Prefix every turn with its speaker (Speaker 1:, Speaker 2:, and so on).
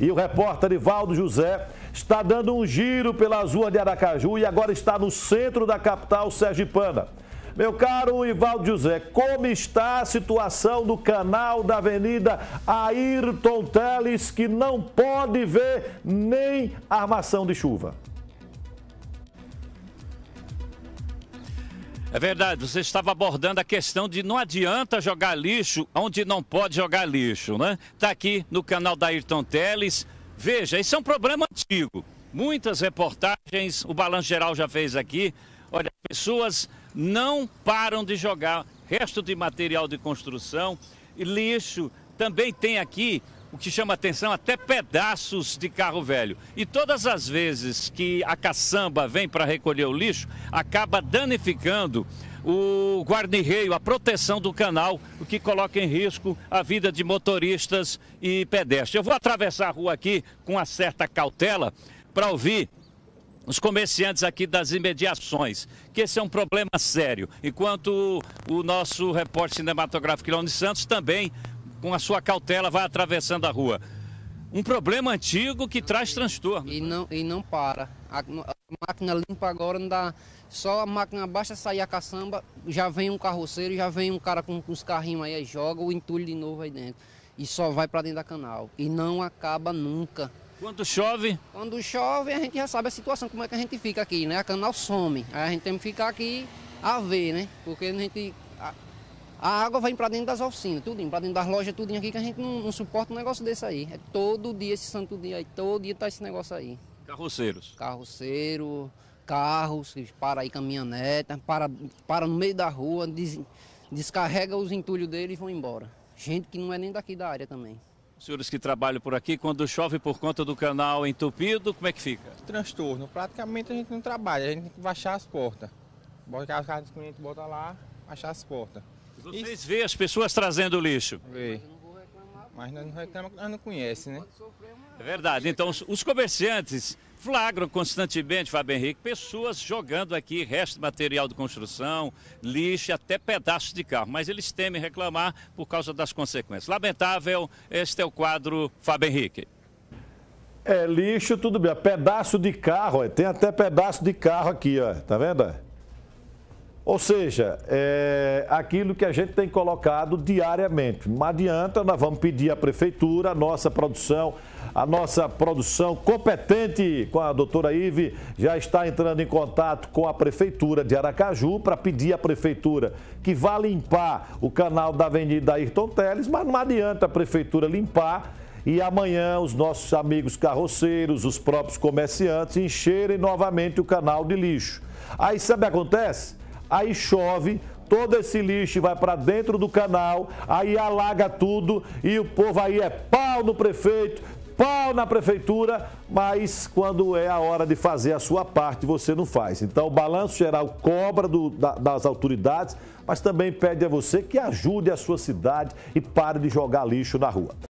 Speaker 1: E o repórter Ivaldo José está dando um giro pelas ruas de Aracaju e agora está no centro da capital sergipana. Meu caro Ivaldo José, como está a situação do canal da Avenida Ayrton Teles, que não pode ver nem armação de chuva?
Speaker 2: É verdade, você estava abordando a questão de não adianta jogar lixo onde não pode jogar lixo, né? Está aqui no canal da Ayrton Teles. Veja, isso é um problema antigo. Muitas reportagens, o Balanço Geral já fez aqui. Olha, pessoas não param de jogar resto de material de construção e lixo. Também tem aqui o que chama atenção, até pedaços de carro velho. E todas as vezes que a caçamba vem para recolher o lixo, acaba danificando o guarda-reio, a proteção do canal, o que coloca em risco a vida de motoristas e pedestres. Eu vou atravessar a rua aqui com uma certa cautela para ouvir os comerciantes aqui das imediações, que esse é um problema sério. Enquanto o nosso repórter cinematográfico Leone Santos também com a sua cautela, vai atravessando a rua. Um problema antigo que
Speaker 3: traz transtorno. E não, e não para. A, a máquina limpa agora não dá. Só a máquina basta sair a caçamba, já vem um carroceiro, já vem um cara com, com os carrinhos aí, aí joga o entulho de novo aí dentro. E só vai para dentro da canal. E não acaba nunca. Quando chove? Quando chove, a gente já sabe a situação, como é que a gente fica aqui, né? A canal some. Aí a gente tem que ficar aqui a ver, né? Porque a gente a água vai para dentro das oficinas, tudo, para dentro das lojas, tudo aqui, que a gente não, não, suporta um negócio desse aí. É todo dia esse santo dia aí, todo dia tá esse negócio aí. Carroceiros? Carroceiro, carros, para aí caminhoneta, para, para no meio da rua, des, descarrega os entulhos dele e vão embora. Gente que não é nem daqui da área também.
Speaker 2: Os senhores que trabalham por aqui, quando chove por conta do canal entupido, como é que fica?
Speaker 3: Transtorno. Praticamente a gente não trabalha, a gente tem que baixar as portas. Bota os carros dos clientes, bota lá, baixar as portas.
Speaker 2: Vocês Isso. veem as pessoas trazendo lixo? Vê. Mas nós não reclamamos, nós não conhecemos, né? É verdade. Então, os comerciantes flagram constantemente, Fábio Henrique, pessoas jogando aqui resto de material de construção, lixo, até pedaços de carro. Mas eles temem reclamar por causa das consequências. Lamentável, este é o quadro, Fábio Henrique.
Speaker 1: É lixo, tudo bem. Pedaço de carro, ó. tem até pedaço de carro aqui, ó. Tá vendo? Ou seja, é aquilo que a gente tem colocado diariamente. Não adianta, nós vamos pedir à prefeitura, a nossa produção, a nossa produção competente com a doutora Ive já está entrando em contato com a prefeitura de Aracaju para pedir à prefeitura que vá limpar o canal da Avenida Ayrton Teles, mas não adianta a prefeitura limpar e amanhã os nossos amigos carroceiros, os próprios comerciantes encherem novamente o canal de lixo. Aí sabe o que acontece? aí chove, todo esse lixo vai para dentro do canal, aí alaga tudo e o povo aí é pau no prefeito, pau na prefeitura, mas quando é a hora de fazer a sua parte, você não faz. Então, o balanço geral cobra do, da, das autoridades, mas também pede a você que ajude a sua cidade e pare de jogar lixo na rua.